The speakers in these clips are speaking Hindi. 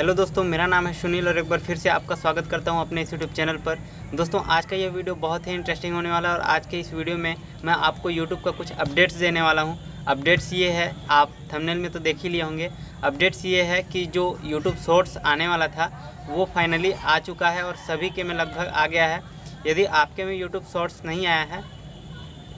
हेलो दोस्तों मेरा नाम है सुनील और एक बार फिर से आपका स्वागत करता हूं अपने इस यूट्यूब चैनल पर दोस्तों आज का ये वीडियो बहुत ही इंटरेस्टिंग होने वाला है और आज के इस वीडियो में मैं आपको यूट्यूब का कुछ अपडेट्स देने वाला हूं अपडेट्स ये है आप थंबनेल में तो देख ही लिए होंगे अपडेट्स ये है कि जो यूट्यूब शॉर्ट्स आने वाला था वो फाइनली आ चुका है और सभी के में लगभग आ गया है यदि आपके में यूट्यूब शॉर्ट्स नहीं आया है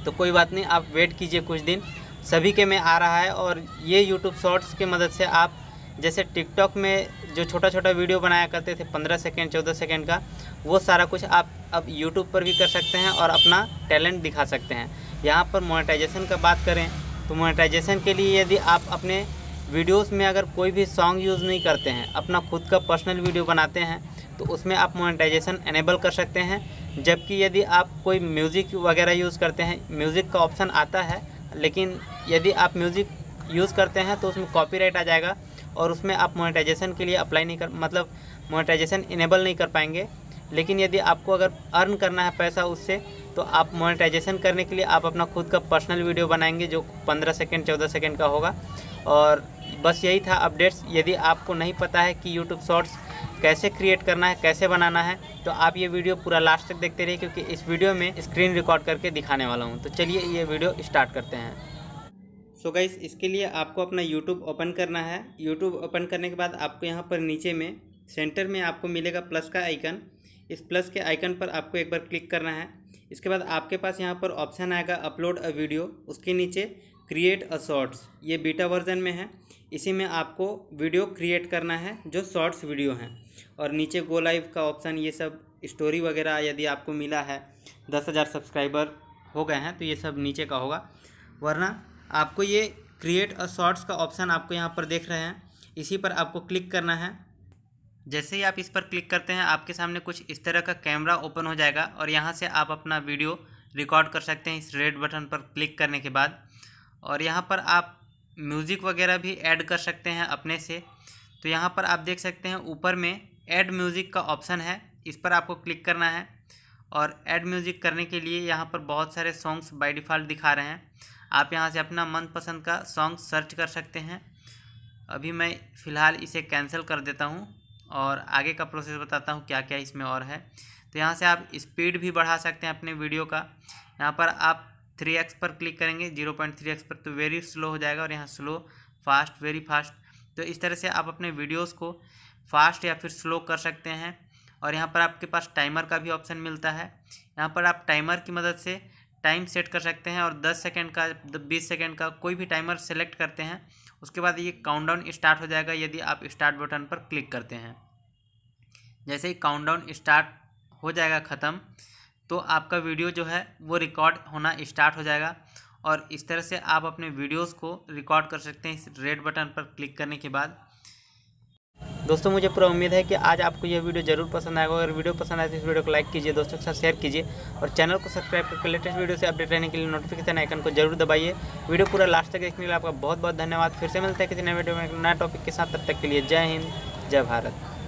तो कोई बात नहीं आप वेट कीजिए कुछ दिन सभी के में आ रहा है और ये यूट्यूब शॉर्ट्स की मदद से आप जैसे टिकटॉक में जो छोटा छोटा वीडियो बनाया करते थे पंद्रह सेकेंड चौदह सेकेंड का वो सारा कुछ आप अब यूट्यूब पर भी कर सकते हैं और अपना टैलेंट दिखा सकते हैं यहाँ पर मोनेटाइजेशन का बात करें तो मोनेटाइजेशन के लिए यदि आप अपने वीडियोस में अगर कोई भी सॉन्ग यूज़ नहीं करते हैं अपना खुद का पर्सनल वीडियो बनाते हैं तो उसमें आप मोनेटाइजेशन एनेबल कर सकते हैं जबकि यदि आप कोई म्यूज़िक वगैरह यूज़ करते हैं म्यूज़िक का ऑप्शन आता है लेकिन यदि आप म्यूज़िक यूज़ करते हैं तो उसमें कॉपीराइट आ जाएगा और उसमें आप मोनेटाइजेशन के लिए अप्लाई नहीं कर मतलब मोनेटाइजेशन इनेबल नहीं कर पाएंगे लेकिन यदि आपको अगर अर्न करना है पैसा उससे तो आप मोनेटाइजेशन करने के लिए आप अपना खुद का पर्सनल वीडियो बनाएंगे जो 15 सेकंड 14 सेकंड का होगा और बस यही था अपडेट्स यदि आपको नहीं पता है कि यूट्यूब शॉर्ट्स कैसे क्रिएट करना है कैसे बनाना है तो आप ये वीडियो पूरा लास्ट तक देखते रहिए क्योंकि इस वीडियो में स्क्रीन रिकॉर्ड करके दिखाने वाला हूँ तो चलिए ये वीडियो स्टार्ट करते हैं सो so गाइस इसके लिए आपको अपना यूट्यूब ओपन करना है यूट्यूब ओपन करने के बाद आपको यहाँ पर नीचे में सेंटर में आपको मिलेगा प्लस का आइकन इस प्लस के आइकन पर आपको एक बार क्लिक करना है इसके बाद आपके पास यहाँ पर ऑप्शन आएगा अपलोड अ वीडियो उसके नीचे क्रिएट अ शॉर्ट्स ये बीटा वर्जन में है इसी में आपको वीडियो क्रिएट करना है जो शॉर्ट्स वीडियो हैं और नीचे गो लाइव का ऑप्शन ये सब स्टोरी वगैरह यदि आपको मिला है दस हज़ार सब्सक्राइबर हो गए हैं तो ये सब नीचे का होगा वरना आपको ये क्रिएट अ शॉर्ट्स का ऑप्शन आपको यहाँ पर देख रहे हैं इसी पर आपको क्लिक करना है जैसे ही आप इस पर क्लिक करते हैं आपके सामने कुछ इस तरह का कैमरा ओपन हो जाएगा और यहाँ से आप अपना वीडियो रिकॉर्ड कर सकते हैं इस रेड बटन पर क्लिक करने के बाद और यहाँ पर आप म्यूज़िक वगैरह भी ऐड कर सकते हैं अपने से तो यहाँ पर आप देख सकते हैं ऊपर में ऐड म्यूज़िक का ऑप्शन है इस पर आपको क्लिक करना है और ऐड म्यूज़िक करने के लिए यहाँ पर बहुत सारे सॉन्ग्स बाई डिफ़ॉल्ट दिखा रहे हैं आप यहाँ से अपना मनपसंद का सॉन्ग सर्च कर सकते हैं अभी मैं फ़िलहाल इसे कैंसिल कर देता हूँ और आगे का प्रोसेस बताता हूँ क्या क्या इसमें और है तो यहाँ से आप स्पीड भी बढ़ा सकते हैं अपने वीडियो का यहाँ पर आप थ्री एक्स पर क्लिक करेंगे जीरो पॉइंट थ्री एक्स पर तो वेरी स्लो हो जाएगा और यहाँ स्लो फास्ट वेरी फास्ट तो इस तरह से आप अपने वीडियोस को फास्ट या फिर स्लो कर सकते हैं और यहाँ पर आपके पास टाइमर का भी ऑप्शन मिलता है यहाँ पर आप टाइमर की मदद से टाइम सेट कर सकते हैं और 10 सेकंड का 20 सेकंड का कोई भी टाइमर सेलेक्ट करते हैं उसके बाद ये काउंटडाउन स्टार्ट हो जाएगा यदि आप स्टार्ट बटन पर क्लिक करते हैं जैसे ही काउंटडाउन स्टार्ट हो जाएगा ख़त्म तो आपका वीडियो जो है वो रिकॉर्ड होना स्टार्ट हो जाएगा और इस तरह से आप अपने वीडियोस को रिकॉर्ड कर सकते हैं इस रेड बटन पर क्लिक करने के बाद दोस्तों मुझे पूरा उम्मीद है कि आज आपको यह वीडियो जरूर पसंद आएगा अगर वीडियो पसंद आए तो इस वीडियो को लाइक कीजिए दोस्तों के साथ शेयर कीजिए और चैनल को सब्सक्राइब करके लेटेस्ट वीडियो से अपडेट रहने के लिए नोटिफिकेशन आइकन को जरूर दबाइए वीडियो पूरा लास्ट तक देखने के लिए आपका बहुत बहुत धन्यवाद फिर से मिलता है किसी नए वीडियो में नए टॉपिक के साथ तब तक के लिए जय हिंद जय भारत